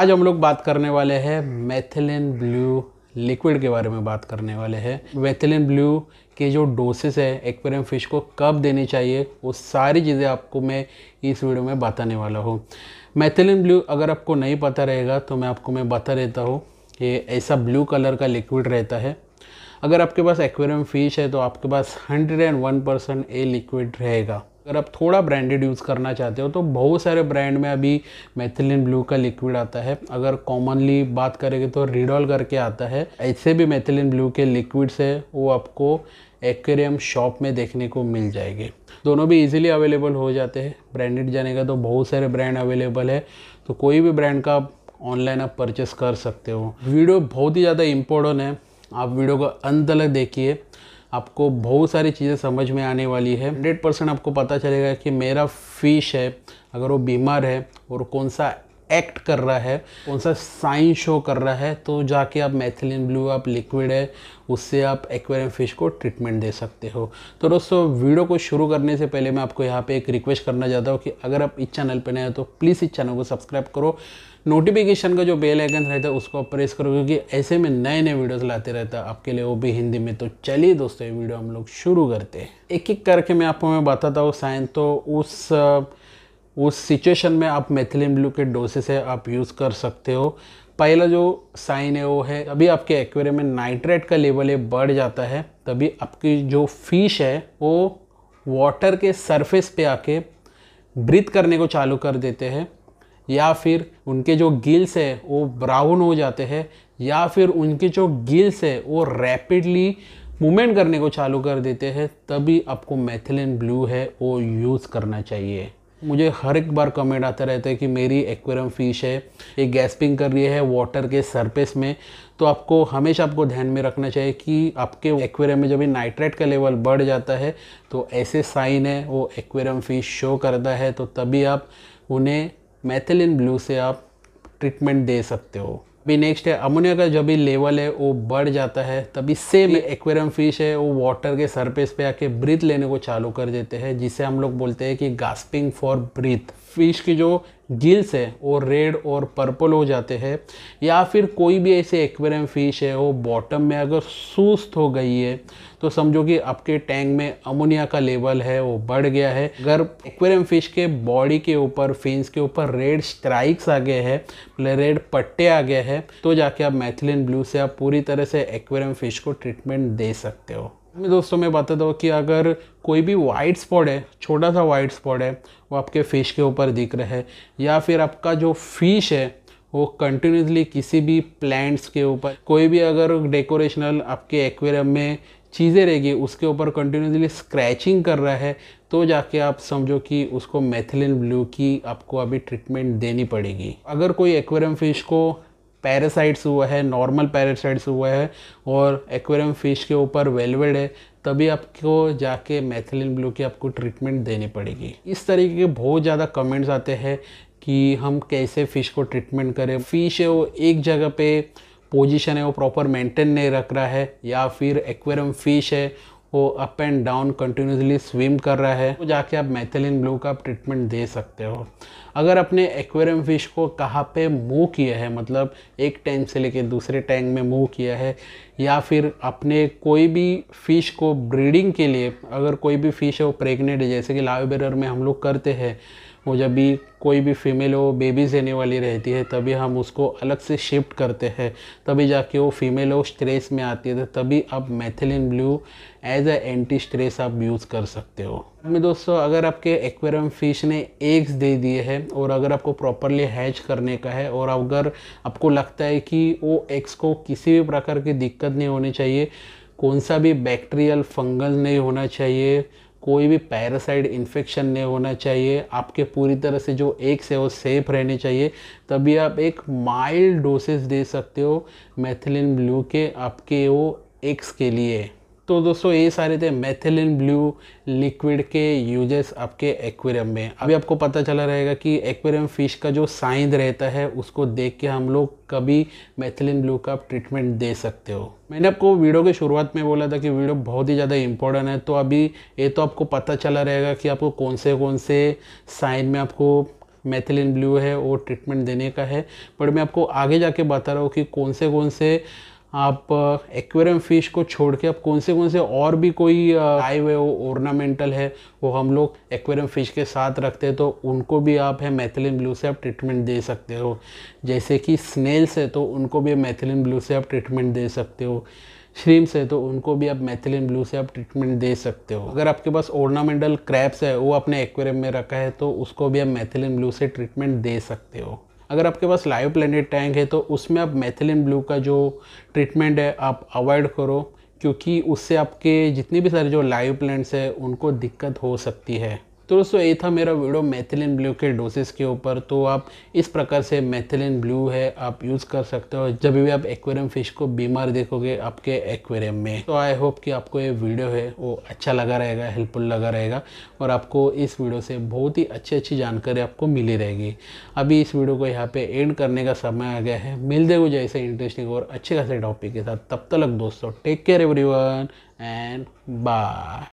आज हम लोग बात करने वाले हैं मैथिलिन ब्लू लिक्विड के बारे में बात करने वाले हैं मेथिलिन ब्लू के जो डोसेस है एक्वेरियम फिश को कब देनी चाहिए वो सारी चीज़ें आपको मैं इस वीडियो में बताने वाला हूँ मैथिलिन ब्लू अगर आपको नहीं पता रहेगा तो मैं आपको मैं बता देता हूँ ये ऐसा ब्लू कलर का लिक्विड रहता है अगर आपके पास एक्वेरियम फिश है तो आपके पास वन परसेंट ए लिक्विड रहेगा अगर आप थोड़ा ब्रांडेड यूज़ करना चाहते हो तो बहुत सारे ब्रांड में अभी मैथिलिन ब्लू का लिक्विड आता है अगर कॉमनली बात करेंगे तो रिडॉल करके आता है ऐसे भी मैथिलिन ब्लू के लिक्विड्स है वो आपको एक्वेरियम शॉप में देखने को मिल जाएंगे दोनों भी इजीली अवेलेबल हो जाते हैं ब्रांडेड जाने का तो बहुत सारे ब्रांड अवेलेबल है तो कोई भी ब्रांड का आप ऑनलाइन आप परचेस कर सकते हो वीडियो बहुत ही ज़्यादा इम्पोर्टेंट है आप वीडियो को अंत तक देखिए आपको बहुत सारी चीज़ें समझ में आने वाली है हंड्रेड परसेंट आपको पता चलेगा कि मेरा फिश है अगर वो बीमार है और कौन सा एक्ट कर रहा है कौन सा साइन शो कर रहा है तो जाके आप मैथिलिन ब्लू आप लिक्विड है उससे आप एक्वेरियम फिश को ट्रीटमेंट दे सकते हो तो दोस्तों वीडियो को शुरू करने से पहले मैं आपको यहाँ पे एक रिक्वेस्ट करना चाहता हूँ कि अगर आप इस चैनल पर नए हो तो प्लीज़ इस चैनल को सब्सक्राइब करो नोटिफिकेशन का जो बेल आइकन रहता है उसको प्रेस करो क्योंकि ऐसे में नए नए वीडियोस लाते रहता है आपके लिए वो भी हिंदी में तो चलिए दोस्तों ये वीडियो हम लोग शुरू करते हैं एक एक करके मैं आपको मैं बताता हूँ साइन तो उस उस सिचुएशन में आप मेथिलिन ब्लू के डोसेस है आप यूज़ कर सकते हो पहला जो साइन है वो है अभी आपके एक्वेरियम में नाइट्रेट का लेवल ये बढ़ जाता है तभी आपकी जो फिश है वो वाटर के सरफेस पे आके ब्रीथ करने को चालू कर देते हैं या फिर उनके जो गिल्स है वो ब्राउन हो जाते हैं या फिर उनके जो गिल्स है वो रैपिडली मूवमेंट करने को चालू कर देते हैं तभी आपको मेथिलीन ब्लू है वो यूज़ करना चाहिए मुझे हर एक बार कमेंट आते रहते हैं कि मेरी एक्वेरियम फिश है ये गैस्पिंग कर रही है वाटर के सरफेस में तो आपको हमेशा आपको ध्यान में रखना चाहिए कि आपके एक्वेरियम में जब नाइट्रेट का लेवल बढ़ जाता है तो ऐसे साइन है वो एक्वेरियम फिश शो करता है तो तभी आप उन्हें मैथिलिन ब्लू से आप ट्रीटमेंट दे सकते हो अभी नेक्स्ट है अमोनिया का जो भी लेवल है वो बढ़ जाता है तभी सेम एक्वेरियम फिश है वो वाटर के सरफेस पे आके ब्रीथ लेने को चालू कर देते हैं जिसे हम लोग बोलते हैं कि गास्पिंग फॉर ब्रीथ फिश के जो गिल्स है वो रेड और पर्पल हो जाते हैं या फिर कोई भी ऐसे एक्वेरियम फिश है वो बॉटम में अगर सुस्त हो गई है तो समझो कि आपके टैंक में अमोनिया का लेवल है वो बढ़ गया है अगर एक्वेरियम फिश के बॉडी के ऊपर फिन्स के ऊपर रेड स्ट्राइक्स आ गए हैं रेड मतलब पट्टे आ गए हैं तो जाके आप मैथिलिन ब्लू से आप पूरी तरह से एक्वेरियम फिश को ट्रीटमेंट दे सकते हो दोस्तों मैं बताता हूँ कि अगर कोई भी वाइट स्पॉट है छोटा सा वाइट स्पॉट है वो आपके फ़िश के ऊपर दिख रहा है या फिर आपका जो फिश है वो कंटिन्यूसली किसी भी प्लांट्स के ऊपर कोई भी अगर डेकोरेशनल आपके एक्वेरियम में चीज़ें रहेगी उसके ऊपर कंटिन्यूसली स्क्रैचिंग कर रहा है तो जाके आप समझो कि उसको मेथिलिन ब्लू की आपको अभी ट्रीटमेंट देनी पड़ेगी अगर कोई एक्वेरियम फिश को पैरासाइट्स हुआ है नॉर्मल पैरासाइट्स हुआ है और एक्वेरियम फिश के ऊपर वेलवेड है तभी आपको जाके मैथिलिन ब्लू की आपको ट्रीटमेंट देनी पड़ेगी इस तरीके के बहुत ज़्यादा कमेंट्स आते हैं कि हम कैसे फ़िश को ट्रीटमेंट करें फ़िश है वो एक जगह पे पोजीशन है वो प्रॉपर मेंटेन नहीं रख रहा है या फिर एक्वेरियम फिश है वो up and down continuously swim कर रहा है तो जाके आप मैथिलिन ब्लू का ट्रीटमेंट दे सकते हो अगर अपने एक्वेरियम फिश को कहाँ पे मूव किया है मतलब एक टैंक से लेके दूसरे टैंक में मूव किया है या फिर अपने कोई भी फ़िश को ब्रीडिंग के लिए अगर कोई भी फ़िश है वो प्रेगनेंट है जैसे कि लाइव बेर में हम लोग करते हैं वो जब भी कोई भी फीमेल हो बेबीज़ देने वाली रहती है तभी हम उसको अलग से शिफ्ट करते हैं तभी जाके वो फीमेल हो स्ट्रेस में आती है तो तभी आप methylene blue as a anti stress आप यूज़ कर सकते हो में दोस्तों अगर आपके एक्वेरियम फिश ने एग्स दे दिए हैं और अगर आपको प्रॉपरली हैच करने का है और अगर आपको लगता है कि वो एग्स को किसी भी प्रकार की दिक्कत नहीं होनी चाहिए कौन सा भी बैक्टीरियल फंगल नहीं होना चाहिए कोई भी पैरासाइड इन्फेक्शन नहीं होना चाहिए आपके पूरी तरह से जो एग्स से वो सेफ रहने चाहिए तभी आप एक माइल्ड डोसेज दे सकते हो मैथिलिन ब्लू के आपके वो एग्स के लिए तो दोस्तों ये सारे थे मेथिलिन ब्लू लिक्विड के यूजेस आपके एक्वेरियम में अभी आपको पता चला रहेगा कि एक्वेरियम फिश का जो साइंध रहता है उसको देख के हम लोग कभी मेथिलिन ब्लू का ट्रीटमेंट दे सकते हो मैंने आपको वीडियो के शुरुआत में बोला था कि वीडियो बहुत ही ज़्यादा इंपॉर्टेंट है तो अभी ये तो आपको पता चला रहेगा कि आपको कौन से कौन से साइन में आपको मेथिलिन ब्लू है वो ट्रीटमेंट देने का है बट मैं आपको आगे जाके बता रहा हूँ कि कौन से कौन से आप एक्वेरियम फिश को छोड़ के आप कौन से कौन से और भी कोई आए हुए वो ऑर्नामेंटल है वो हम लोग एक्वेरियम फिश के साथ रखते हैं तो उनको भी आप है मैथिलिन ब्लू से आप ट्रीटमेंट दे सकते हो जैसे कि स्नेल्स है तो उनको भी मैथिलिन ब्लू से आप ट्रीटमेंट दे सकते हो श्रीम्स है तो उनको भी आप मैथिलिन ब्लू से आप ट्रीटमेंट दे सकते हो अगर आपके पास ऑर्नामेंटल क्रैप्स है वो अपने एक्वेरियम में रखा है तो उसको भी आप मैथिलिन ब्लू से ट्रीटमेंट दे सकते हो अगर आपके पास लाइव प्लेनेट टैंक है तो उसमें आप मेथिलिन ब्लू का जो ट्रीटमेंट है आप अवॉइड करो क्योंकि उससे आपके जितने भी सारे जो लाइव प्लान्ट्स हैं उनको दिक्कत हो सकती है तो दोस्तों ये था मेरा वीडियो मैथिलिन ब्लू के डोसेस के ऊपर तो आप इस प्रकार से मैथिलिन ब्लू है आप यूज़ कर सकते हो जब भी आप एक्वेरियम फिश को बीमार देखोगे आपके एक्वेरियम में तो आई होप कि आपको ये वीडियो है वो अच्छा लगा रहेगा हेल्पफुल लगा रहेगा और आपको इस वीडियो से बहुत ही अच्छी अच्छी जानकारी आपको मिली रहेगी अभी इस वीडियो को यहाँ पर एंड करने का समय आ गया है मिल देगा जैसे इंटरेस्टिंग और अच्छे खासे टॉपिक के साथ तब तक दोस्तों take care every and bye